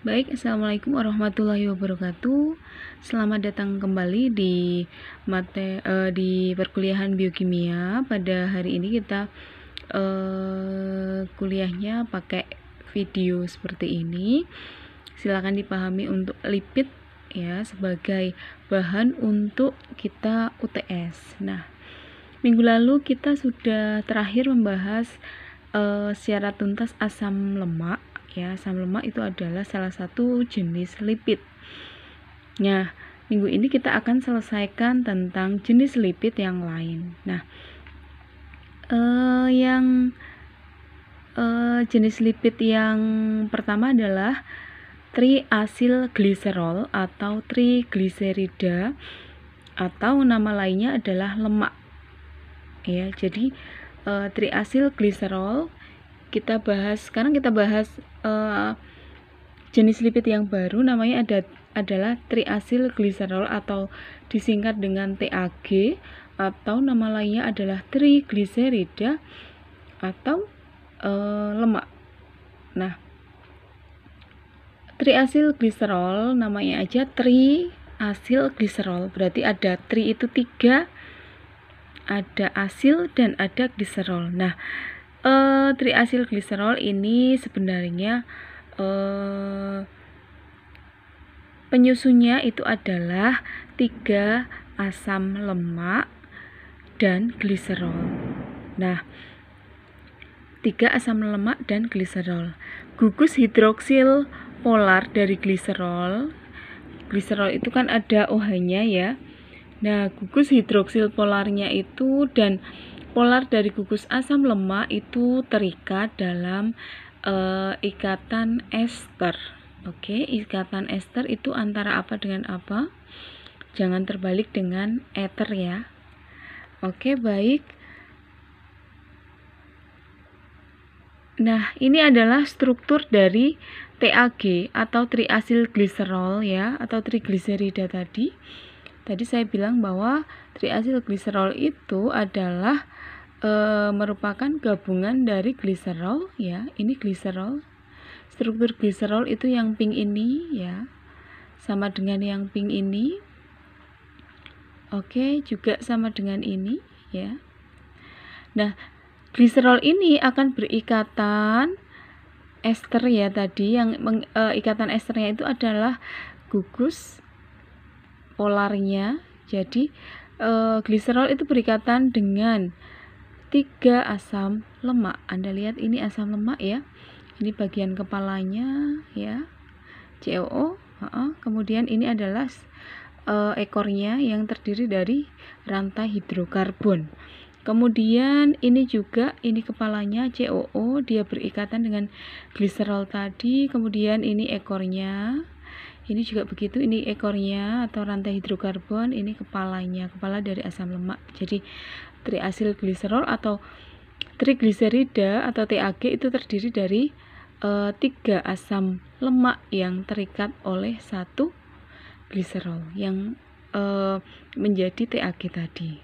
Baik, Assalamualaikum warahmatullahi wabarakatuh. Selamat datang kembali di mate uh, di perkuliahan biokimia. Pada hari ini kita uh, kuliahnya pakai video seperti ini. Silakan dipahami untuk lipid ya sebagai bahan untuk kita UTS. Nah, minggu lalu kita sudah terakhir membahas uh, eh, secara tuntas asam lemak ya asam lemak itu adalah salah satu jenis lipid nah minggu ini kita akan selesaikan tentang jenis lipid yang lain nah eh, yang eh, jenis lipid yang pertama adalah triasil gliserol atau trigliserida atau nama lainnya adalah lemak ya jadi e, eh, triasil gliserol kita bahas sekarang kita bahas Eh, jenis lipid yang baru namanya ada adalah triasil gliserol atau disingkat dengan TAG atau nama lainnya adalah trigliserida atau e, lemak. Nah, triasil gliserol namanya aja triasil gliserol. Berarti ada tri itu tiga, ada asil dan ada gliserol. Nah, uh, eh, triasil gliserol ini sebenarnya uh, penyusunnya itu adalah tiga asam lemak dan gliserol. Nah, tiga asam lemak dan gliserol. Gugus hidroksil polar dari gliserol. Gliserol itu kan ada OH-nya ya. Nah, gugus hidroksil polarnya itu dan polar dari gugus asam lemak itu terikat dalam uh, ikatan ester. Oke, okay, ikatan ester itu antara apa dengan apa? Jangan terbalik dengan ether ya. Oke, okay, baik. Nah, ini adalah struktur dari TAG atau triasil gliserol ya atau trigliserida tadi. Tadi saya bilang bahwa triasilgliserol itu adalah e, merupakan gabungan dari gliserol ya. Ini gliserol. Struktur gliserol itu yang pink ini ya. Sama dengan yang pink ini. Oke, juga sama dengan ini ya. Nah, gliserol ini akan berikatan ester ya tadi yang e, ikatan esternya itu adalah gugus polarnya. Jadi e, eh, gliserol itu berikatan dengan tiga asam lemak. Anda lihat ini asam lemak ya. Ini bagian kepalanya ya. COO. Uh-uh. Kemudian ini adalah e, ekornya yang terdiri dari rantai hidrokarbon. Kemudian ini juga ini kepalanya COO dia berikatan dengan gliserol tadi, kemudian ini ekornya ini juga begitu ini ekornya atau rantai hidrokarbon ini kepalanya kepala dari asam lemak jadi triasil gliserol atau trigliserida atau TAG itu terdiri dari e, tiga asam lemak yang terikat oleh satu gliserol yang e, menjadi TAG tadi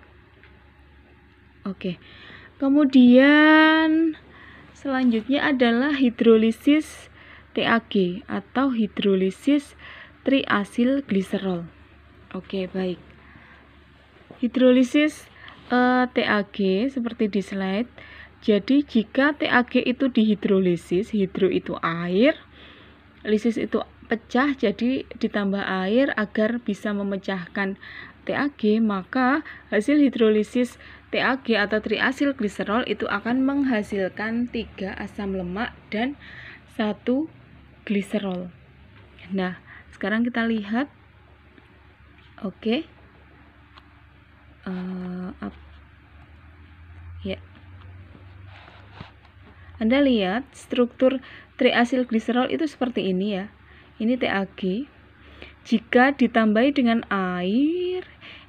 oke kemudian selanjutnya adalah hidrolisis TAG atau hidrolisis triasil gliserol. Oke, baik. Hidrolisis e, eh, TAG seperti di slide. Jadi jika TAG itu dihidrolisis, hidro itu air, lisis itu pecah jadi ditambah air agar bisa memecahkan TAG, maka hasil hidrolisis TAG atau triasil gliserol itu akan menghasilkan tiga asam lemak dan satu Glycerol. Nah, sekarang kita lihat. Oke. Okay. Uh, eh, Ya. Yeah. Anda lihat struktur triasil gliserol itu seperti ini ya. Ini TAG. Jika ditambahi dengan air,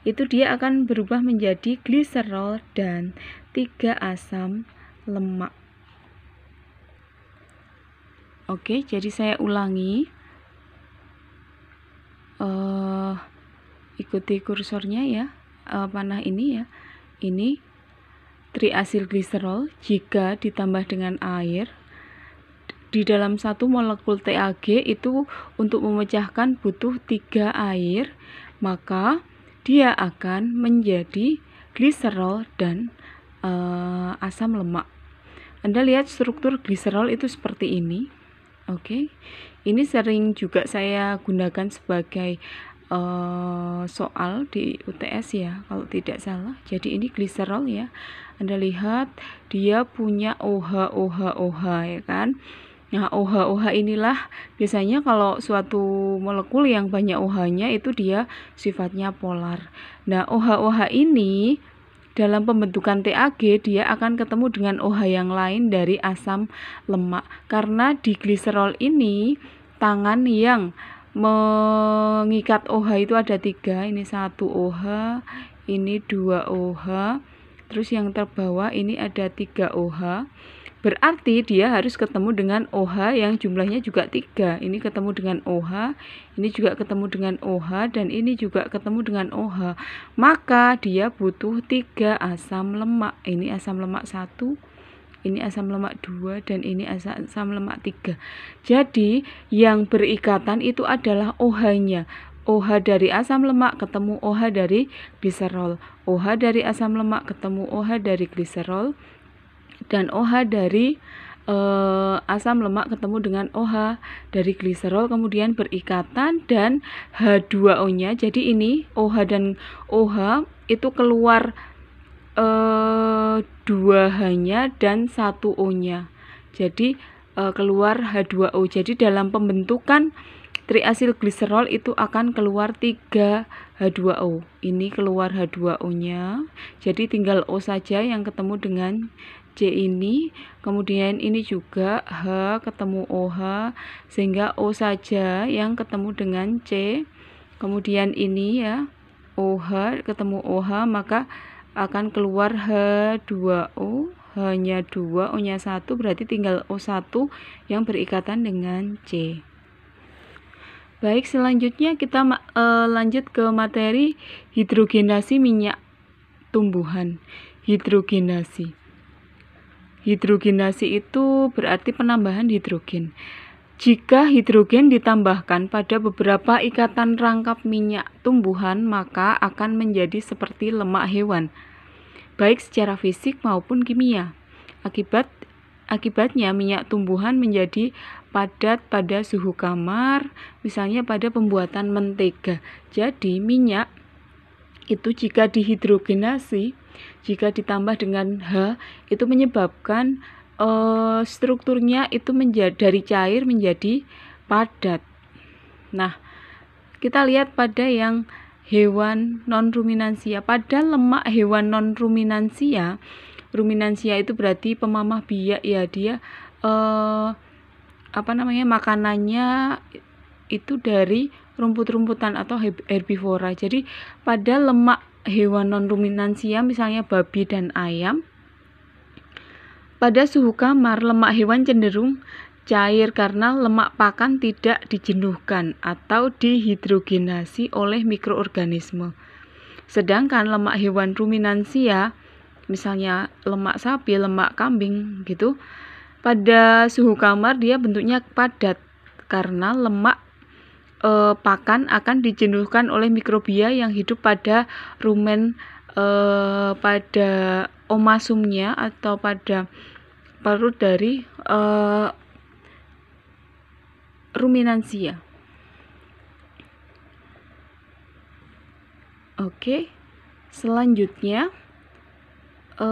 itu dia akan berubah menjadi gliserol dan tiga asam lemak. Oke, jadi saya ulangi. Uh, ikuti kursornya ya, uh, panah ini ya. Ini triasilgliserol jika ditambah dengan air di dalam satu molekul TAG itu untuk memecahkan butuh tiga air, maka dia akan menjadi gliserol dan uh, asam lemak. Anda lihat struktur gliserol itu seperti ini. Oke, okay. ini sering juga saya gunakan sebagai uh, soal di UTS ya, kalau tidak salah. Jadi ini gliserol ya. Anda lihat dia punya OH OH OH ya kan. Nah, OH OH inilah biasanya kalau suatu molekul yang banyak OH-nya itu dia sifatnya polar. Nah, OH OH ini dalam pembentukan TAG dia akan ketemu dengan OH yang lain dari asam lemak karena di gliserol ini tangan yang mengikat OH itu ada tiga ini satu OH ini dua OH terus yang terbawah ini ada tiga OH Berarti dia harus ketemu dengan OH yang jumlahnya juga tiga. Ini ketemu dengan OH, ini juga ketemu dengan OH, dan ini juga ketemu dengan OH. Maka dia butuh tiga asam lemak. Ini asam lemak satu, ini asam lemak dua, dan ini asam lemak tiga. Jadi yang berikatan itu adalah OH-nya. OH dari asam lemak ketemu OH dari gliserol. OH dari asam lemak ketemu OH dari gliserol dan OH dari eh, asam lemak ketemu dengan OH dari gliserol kemudian berikatan dan H2O-nya. Jadi ini OH dan OH itu keluar eh, 2H-nya dan 1O-nya. Jadi eh, keluar H2O. Jadi dalam pembentukan triasil gliserol itu akan keluar 3 H2O. Ini keluar H2O-nya. Jadi tinggal O saja yang ketemu dengan C ini kemudian ini juga H ketemu OH sehingga O saja yang ketemu dengan C kemudian ini ya OH ketemu OH maka akan keluar H2O hanya 2 O nya 1 berarti tinggal O1 yang berikatan dengan C baik selanjutnya kita e, lanjut ke materi hidrogenasi minyak tumbuhan hidrogenasi Hidrogenasi itu berarti penambahan hidrogen. Jika hidrogen ditambahkan pada beberapa ikatan rangkap minyak tumbuhan, maka akan menjadi seperti lemak hewan, baik secara fisik maupun kimia. Akibat akibatnya minyak tumbuhan menjadi padat pada suhu kamar, misalnya pada pembuatan mentega. Jadi minyak itu jika dihidrogenasi jika ditambah dengan H itu menyebabkan uh, strukturnya itu menjadi dari cair menjadi padat. Nah, kita lihat pada yang hewan non ruminansia. Pada lemak hewan non ruminansia, ruminansia itu berarti pemamah biak ya dia eh, apa namanya makanannya itu dari rumput-rumputan atau herbivora. Jadi pada lemak hewan non ruminansia misalnya babi dan ayam pada suhu kamar lemak hewan cenderung cair karena lemak pakan tidak dijenuhkan atau dihidrogenasi oleh mikroorganisme. Sedangkan lemak hewan ruminansia, misalnya lemak sapi, lemak kambing gitu, pada suhu kamar dia bentuknya padat karena lemak e, pakan akan dijenuhkan oleh mikrobia yang hidup pada rumen e, pada omasumnya atau pada perut dari e, ruminansia. Oke, selanjutnya e,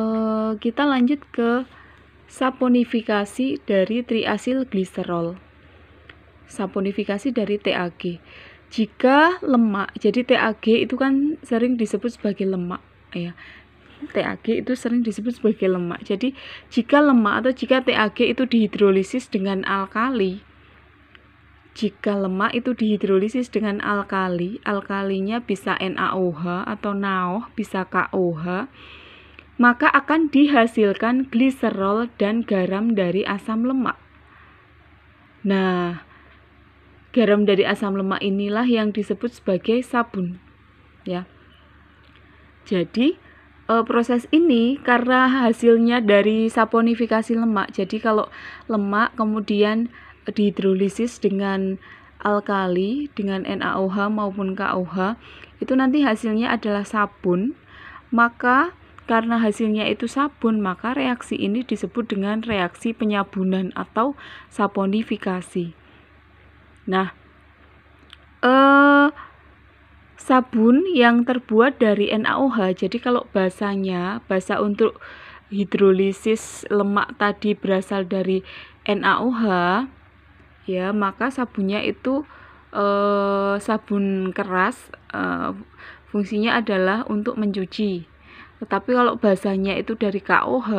kita lanjut ke saponifikasi dari triasil gliserol saponifikasi dari TAG. Jika lemak, jadi TAG itu kan sering disebut sebagai lemak ya. TAG itu sering disebut sebagai lemak. Jadi jika lemak atau jika TAG itu dihidrolisis dengan alkali, jika lemak itu dihidrolisis dengan alkali, alkalinya bisa NaOH atau NaOH, bisa KOH, maka akan dihasilkan gliserol dan garam dari asam lemak. Nah, Garam dari asam lemak inilah yang disebut sebagai sabun. Ya. Jadi e, proses ini karena hasilnya dari saponifikasi lemak. Jadi kalau lemak kemudian dihidrolisis dengan alkali dengan NaOH maupun KOH itu nanti hasilnya adalah sabun. Maka karena hasilnya itu sabun, maka reaksi ini disebut dengan reaksi penyabunan atau saponifikasi. Nah, eh sabun yang terbuat dari NaOH. Jadi kalau basanya, basa untuk hidrolisis lemak tadi berasal dari NaOH, ya maka sabunnya itu eh, sabun keras. Eh, fungsinya adalah untuk mencuci. Tetapi kalau basanya itu dari KOH,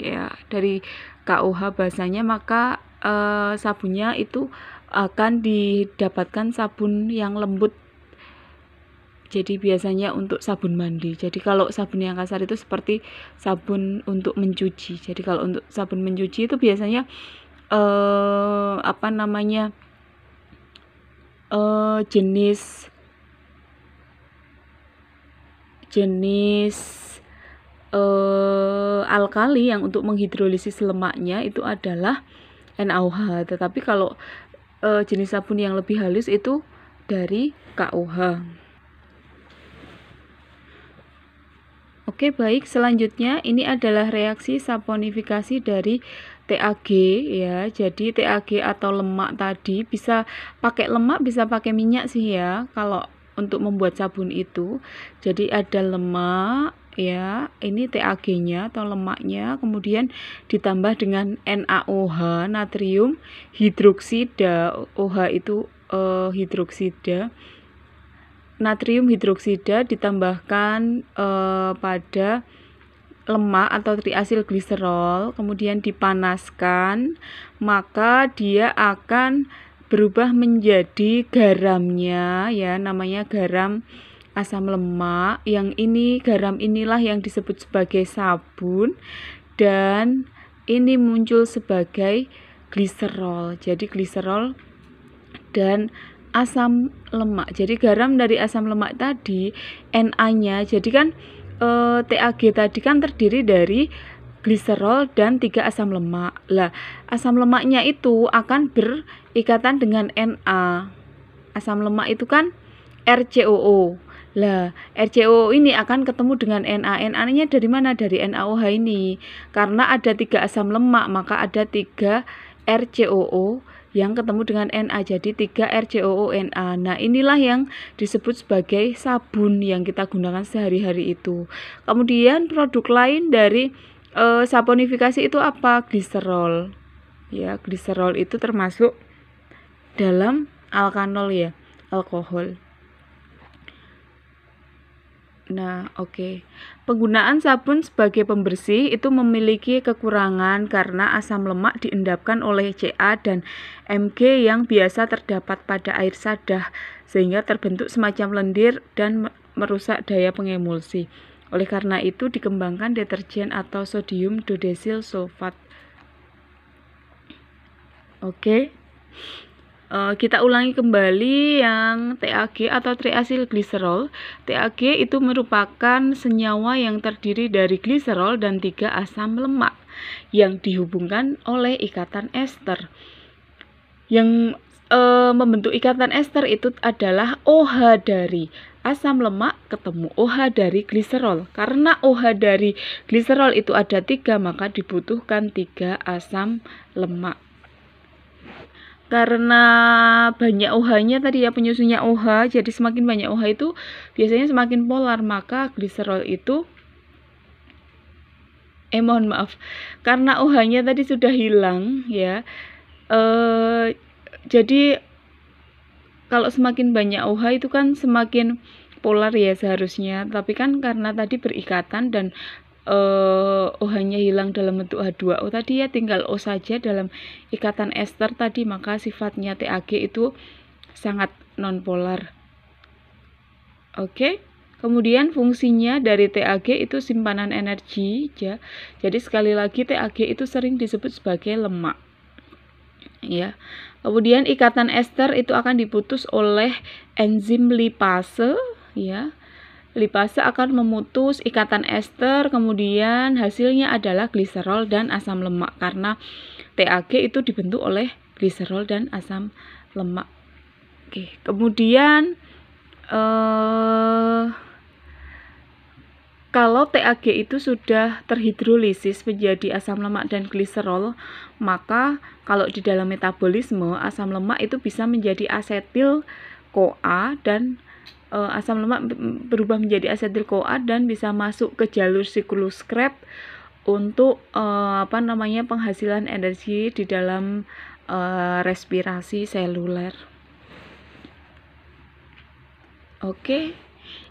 ya dari KOH basanya maka eh, sabunnya itu akan didapatkan sabun yang lembut jadi biasanya untuk sabun mandi jadi kalau sabun yang kasar itu seperti sabun untuk mencuci jadi kalau untuk sabun mencuci itu biasanya eh, apa namanya eh, jenis jenis eh, alkali yang untuk menghidrolisis lemaknya itu adalah NaOH tetapi kalau e, jenis sabun yang lebih halus itu dari KUH. Oke, baik. Selanjutnya ini adalah reaksi saponifikasi dari TAG ya. Jadi TAG atau lemak tadi bisa pakai lemak, bisa pakai minyak sih ya kalau untuk membuat sabun itu. Jadi ada lemak ya ini TAG-nya atau lemaknya kemudian ditambah dengan NaOH natrium hidroksida OH itu uh, hidroksida natrium hidroksida ditambahkan uh, pada lemak atau triasil gliserol kemudian dipanaskan maka dia akan berubah menjadi garamnya ya namanya garam asam lemak. Yang ini garam inilah yang disebut sebagai sabun dan ini muncul sebagai gliserol. Jadi gliserol dan asam lemak. Jadi garam dari asam lemak tadi Na-nya jadi kan eh, TAG tadi kan terdiri dari gliserol dan tiga asam lemak. Lah, asam lemaknya itu akan berikatan dengan Na. Asam lemak itu kan RCOO. Lah, RCOO ini akan ketemu dengan NA. NA-nya dari mana? Dari NaOH ini. Karena ada tiga asam lemak, maka ada tiga RCOO yang ketemu dengan Na jadi 3 RCOO Na. Nah, inilah yang disebut sebagai sabun yang kita gunakan sehari-hari itu. Kemudian produk lain dari e, saponifikasi itu apa? Gliserol. Ya, gliserol itu termasuk dalam alkanol ya, alkohol. Nah, oke. Okay. Penggunaan sabun sebagai pembersih itu memiliki kekurangan karena asam lemak diendapkan oleh Ca dan Mg yang biasa terdapat pada air sadah sehingga terbentuk semacam lendir dan merusak daya pengemulsi. Oleh karena itu dikembangkan deterjen atau sodium dodesil sulfat. Oke. Okay. Eh, kita ulangi kembali yang TAG atau triasil gliserol. TAG itu merupakan senyawa yang terdiri dari gliserol dan tiga asam lemak yang dihubungkan oleh ikatan ester. Yang e, membentuk ikatan ester itu adalah OH dari asam lemak ketemu OH dari gliserol. Karena OH dari gliserol itu ada tiga, maka dibutuhkan tiga asam lemak karena banyak OH-nya tadi ya penyusunnya OH, jadi semakin banyak OH itu biasanya semakin polar, maka gliserol itu eh mohon maaf, karena OH-nya tadi sudah hilang ya. Eh jadi kalau semakin banyak OH itu kan semakin polar ya seharusnya, tapi kan karena tadi berikatan dan uh, eh, oh hanya hilang dalam bentuk H2O tadi ya tinggal O saja dalam ikatan ester tadi maka sifatnya TAG itu sangat nonpolar oke kemudian fungsinya dari TAG itu simpanan energi ya jadi sekali lagi TAG itu sering disebut sebagai lemak ya. Kemudian ikatan ester itu akan diputus oleh enzim lipase ya Lipase akan memutus ikatan ester, kemudian hasilnya adalah gliserol dan asam lemak karena TAG itu dibentuk oleh gliserol dan asam lemak. Oke, kemudian eh kalau TAG itu sudah terhidrolisis menjadi asam lemak dan gliserol, maka kalau di dalam metabolisme asam lemak itu bisa menjadi asetil CoA dan uh, asam lemak berubah menjadi asetil CoA dan bisa masuk ke jalur siklus Krebs untuk uh, apa namanya penghasilan energi di dalam uh, respirasi seluler. Oke. Okay.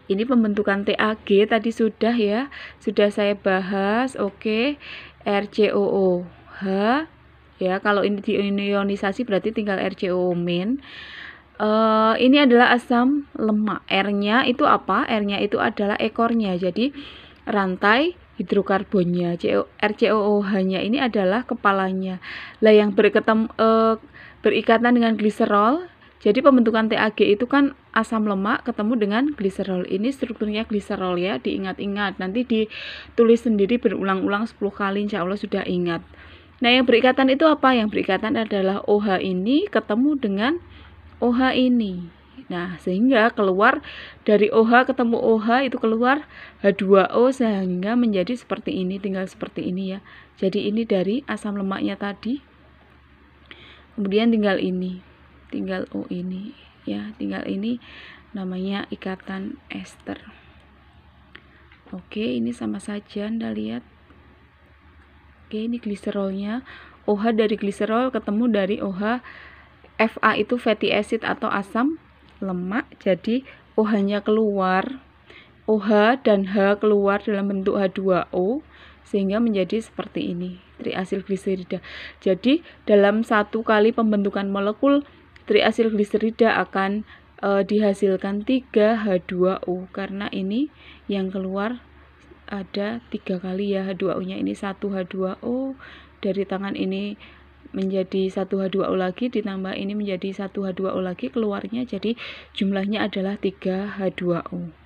Ini pembentukan TAG tadi sudah ya, sudah saya bahas. Oke. Okay. RCOOH ya, kalau ini diionisasi berarti tinggal RCOO- min. Uh, ini adalah asam lemak. R-nya itu apa? R-nya itu adalah ekornya. Jadi rantai hidrokarbonnya. RCOOH-nya ini adalah kepalanya. Lah yang berketem, uh, berikatan dengan gliserol. Jadi pembentukan TAG itu kan asam lemak ketemu dengan gliserol. Ini strukturnya gliserol ya, diingat-ingat. Nanti ditulis sendiri berulang-ulang 10 kali insya Allah sudah ingat. Nah, yang berikatan itu apa? Yang berikatan adalah OH ini ketemu dengan OH ini. Nah, sehingga keluar dari OH ketemu OH itu keluar H2O sehingga menjadi seperti ini, tinggal seperti ini ya. Jadi ini dari asam lemaknya tadi. Kemudian tinggal ini, tinggal O ini ya, tinggal ini namanya ikatan ester. Oke, ini sama saja Anda lihat. Oke, ini gliserolnya. OH dari gliserol ketemu dari OH FA itu fatty acid atau asam lemak. Jadi OH-nya keluar, OH dan H keluar dalam bentuk H2O sehingga menjadi seperti ini, triasilgliserida. Jadi, dalam satu kali pembentukan molekul triasilgliserida akan e, dihasilkan 3H2O karena ini yang keluar ada tiga kali ya H2O-nya ini satu h 2 o dari tangan ini menjadi 1H2O lagi ditambah ini menjadi 1H2O lagi keluarnya jadi jumlahnya adalah 3H2O.